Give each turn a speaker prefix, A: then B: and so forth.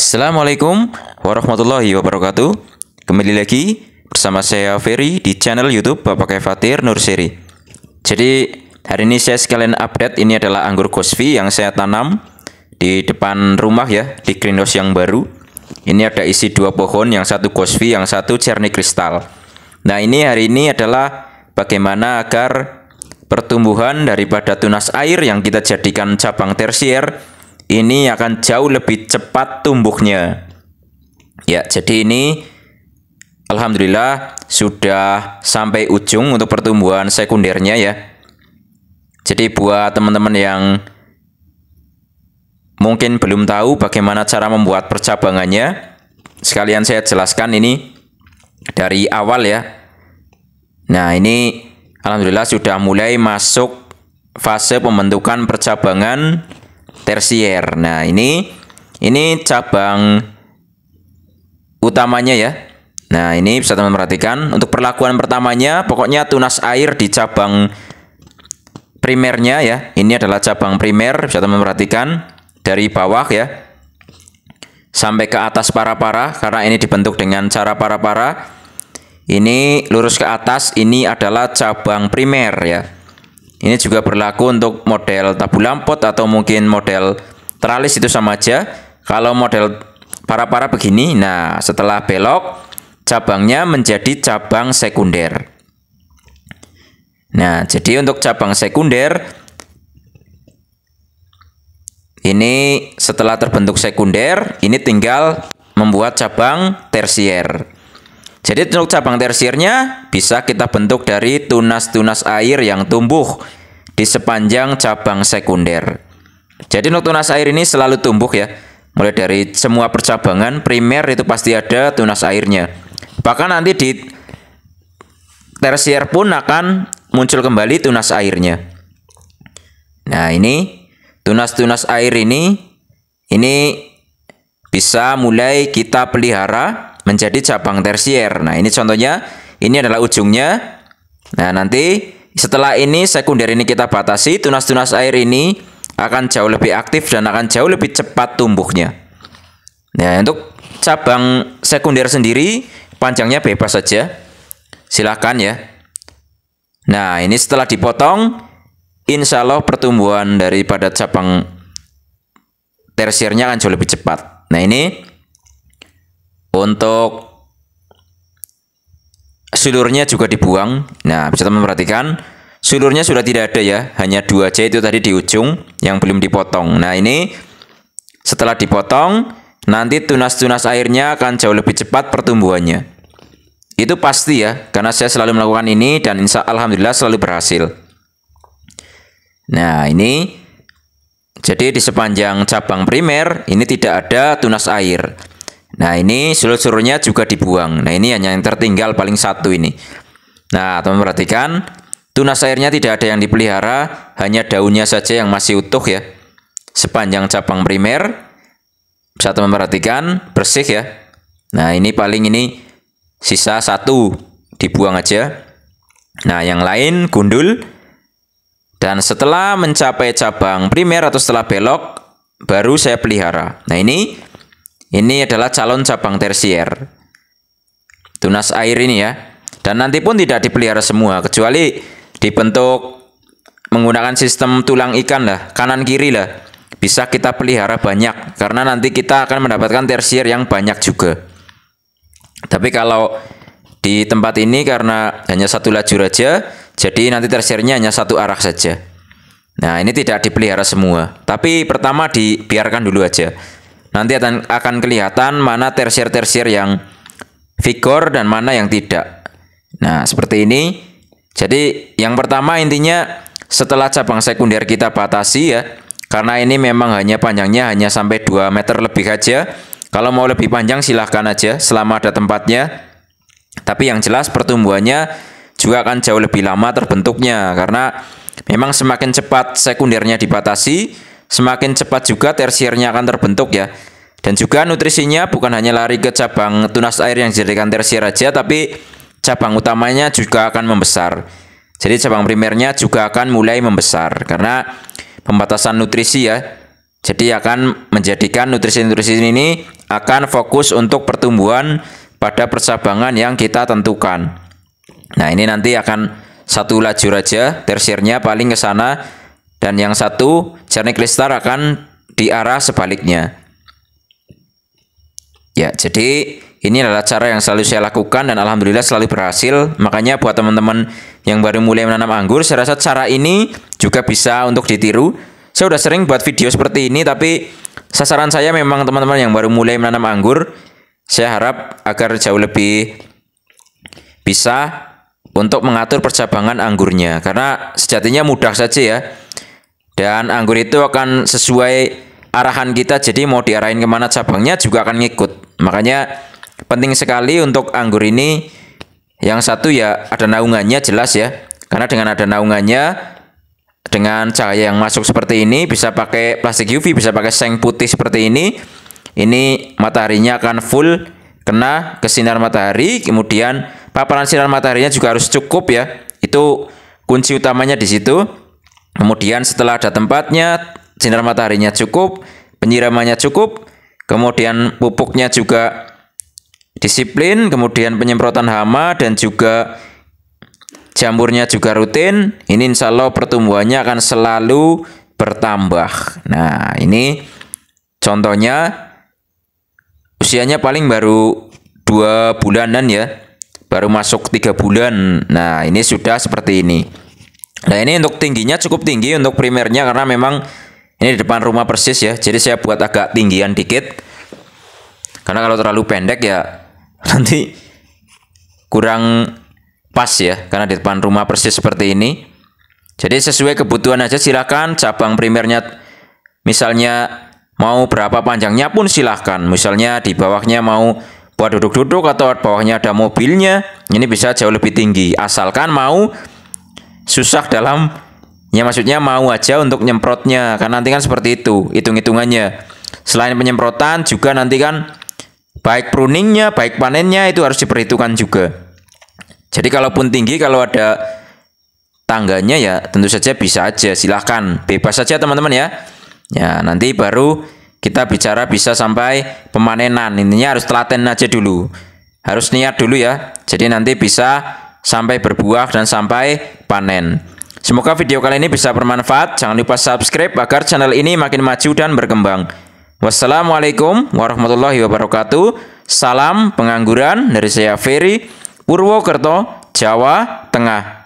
A: Assalamualaikum warahmatullahi wabarakatuh. Kembali lagi bersama saya Ferry di channel YouTube Bapak Nur Siri Jadi hari ini saya sekalian update ini adalah anggur gosvi yang saya tanam di depan rumah ya di greenhouse yang baru. Ini ada isi dua pohon, yang satu gosvi, yang satu cernik kristal. Nah ini hari ini adalah bagaimana agar pertumbuhan daripada tunas air yang kita jadikan cabang tersier ini akan jauh lebih cepat tumbuhnya. Ya, jadi ini alhamdulillah sudah sampai ujung untuk pertumbuhan sekundernya ya. Jadi buat teman-teman yang mungkin belum tahu bagaimana cara membuat percabangannya, sekalian saya jelaskan ini dari awal ya. Nah, ini alhamdulillah sudah mulai masuk fase pembentukan percabangan tersier. Nah, ini ini cabang utamanya ya. Nah, ini bisa teman teman perhatikan untuk perlakuan pertamanya pokoknya tunas air di cabang primernya ya. Ini adalah cabang primer bisa teman teman perhatikan dari bawah ya sampai ke atas para-para karena ini dibentuk dengan cara para-para. Ini lurus ke atas ini adalah cabang primer ya. Ini juga berlaku untuk model tabu lampot atau mungkin model teralis itu sama aja. Kalau model para-para begini, nah setelah belok, cabangnya menjadi cabang sekunder. Nah, jadi untuk cabang sekunder, ini setelah terbentuk sekunder, ini tinggal membuat cabang tersier. Jadi untuk cabang tersiernya bisa kita bentuk dari tunas-tunas air yang tumbuh di sepanjang cabang sekunder. Jadi untuk tunas air ini selalu tumbuh ya. Mulai dari semua percabangan primer itu pasti ada tunas airnya. Bahkan nanti di tersier pun akan muncul kembali tunas airnya. Nah, ini tunas-tunas air ini ini bisa mulai kita pelihara menjadi cabang tersier. Nah, ini contohnya, ini adalah ujungnya. Nah, nanti setelah ini sekunder ini kita batasi, tunas-tunas air ini akan jauh lebih aktif dan akan jauh lebih cepat tumbuhnya. Nah, untuk cabang sekunder sendiri panjangnya bebas saja. Silahkan ya. Nah, ini setelah dipotong, insya Allah pertumbuhan daripada cabang tersiernya akan jauh lebih cepat. Nah, ini untuk sulurnya juga dibuang. Nah, bisa teman perhatikan, sulurnya sudah tidak ada ya, hanya dua aja itu tadi di ujung yang belum dipotong. Nah, ini setelah dipotong, nanti tunas-tunas airnya akan jauh lebih cepat pertumbuhannya. Itu pasti ya, karena saya selalu melakukan ini dan insya Alhamdulillah selalu berhasil. Nah, ini jadi di sepanjang cabang primer ini tidak ada tunas air. Nah ini seluruh-seluruhnya juga dibuang. Nah ini hanya yang tertinggal paling satu ini. Nah teman perhatikan tunas airnya tidak ada yang dipelihara, hanya daunnya saja yang masih utuh ya. Sepanjang cabang primer bisa teman perhatikan bersih ya. Nah ini paling ini sisa satu dibuang aja. Nah yang lain gundul dan setelah mencapai cabang primer atau setelah belok baru saya pelihara. Nah ini ini adalah calon cabang tersier. Tunas air ini ya. Dan nanti pun tidak dipelihara semua kecuali dibentuk menggunakan sistem tulang ikan lah, kanan kiri lah. Bisa kita pelihara banyak karena nanti kita akan mendapatkan tersier yang banyak juga. Tapi kalau di tempat ini karena hanya satu lajur aja, jadi nanti tersiernya hanya satu arah saja. Nah, ini tidak dipelihara semua, tapi pertama dibiarkan dulu aja. Nanti akan, akan kelihatan mana tersier-tersier yang vigor dan mana yang tidak. Nah, seperti ini. Jadi, yang pertama intinya setelah cabang sekunder kita batasi ya. Karena ini memang hanya panjangnya hanya sampai 2 meter lebih aja. Kalau mau lebih panjang silahkan aja selama ada tempatnya. Tapi yang jelas pertumbuhannya juga akan jauh lebih lama terbentuknya karena memang semakin cepat sekundernya dibatasi, semakin cepat juga tersiernya akan terbentuk ya. Dan juga nutrisinya bukan hanya lari ke cabang tunas air yang dijadikan tersier aja, tapi cabang utamanya juga akan membesar. Jadi cabang primernya juga akan mulai membesar karena pembatasan nutrisi ya. Jadi akan menjadikan nutrisi-nutrisi ini akan fokus untuk pertumbuhan pada percabangan yang kita tentukan. Nah ini nanti akan satu lajur aja, tersiernya paling ke sana dan yang satu jernih kristal akan di arah sebaliknya. Ya, jadi ini adalah cara yang selalu saya lakukan dan alhamdulillah selalu berhasil. Makanya buat teman-teman yang baru mulai menanam anggur, saya rasa cara ini juga bisa untuk ditiru. Saya sudah sering buat video seperti ini tapi sasaran saya memang teman-teman yang baru mulai menanam anggur. Saya harap agar jauh lebih bisa untuk mengatur percabangan anggurnya karena sejatinya mudah saja ya. Dan anggur itu akan sesuai arahan kita jadi mau diarahin kemana cabangnya juga akan ngikut. Makanya penting sekali untuk anggur ini yang satu ya ada naungannya jelas ya. Karena dengan ada naungannya dengan cahaya yang masuk seperti ini bisa pakai plastik UV bisa pakai seng putih seperti ini ini mataharinya akan full kena ke sinar matahari kemudian paparan sinar mataharinya juga harus cukup ya itu kunci utamanya di situ Kemudian setelah ada tempatnya, sinar mataharinya cukup, penyiramannya cukup, kemudian pupuknya juga disiplin, kemudian penyemprotan hama dan juga jamurnya juga rutin. Ini insya Allah pertumbuhannya akan selalu bertambah. Nah ini contohnya usianya paling baru dua bulanan ya, baru masuk tiga bulan. Nah ini sudah seperti ini. Nah ini untuk tingginya cukup tinggi untuk primernya karena memang ini di depan rumah persis ya. Jadi saya buat agak tinggian dikit. Karena kalau terlalu pendek ya nanti kurang pas ya. Karena di depan rumah persis seperti ini. Jadi sesuai kebutuhan aja silahkan cabang primernya misalnya mau berapa panjangnya pun silahkan. Misalnya di bawahnya mau buat duduk-duduk atau bawahnya ada mobilnya. Ini bisa jauh lebih tinggi asalkan mau susah dalam ya maksudnya mau aja untuk nyemprotnya karena nanti kan seperti itu hitung-hitungannya selain penyemprotan juga nanti kan baik pruningnya baik panennya itu harus diperhitungkan juga jadi kalaupun tinggi kalau ada tangganya ya tentu saja bisa aja silahkan bebas saja teman-teman ya ya nanti baru kita bicara bisa sampai pemanenan intinya harus telaten aja dulu harus niat dulu ya jadi nanti bisa sampai berbuah dan sampai panen. Semoga video kali ini bisa bermanfaat. Jangan lupa subscribe agar channel ini makin maju dan berkembang. Wassalamualaikum warahmatullahi wabarakatuh. Salam pengangguran dari saya Ferry Purwokerto, Jawa Tengah.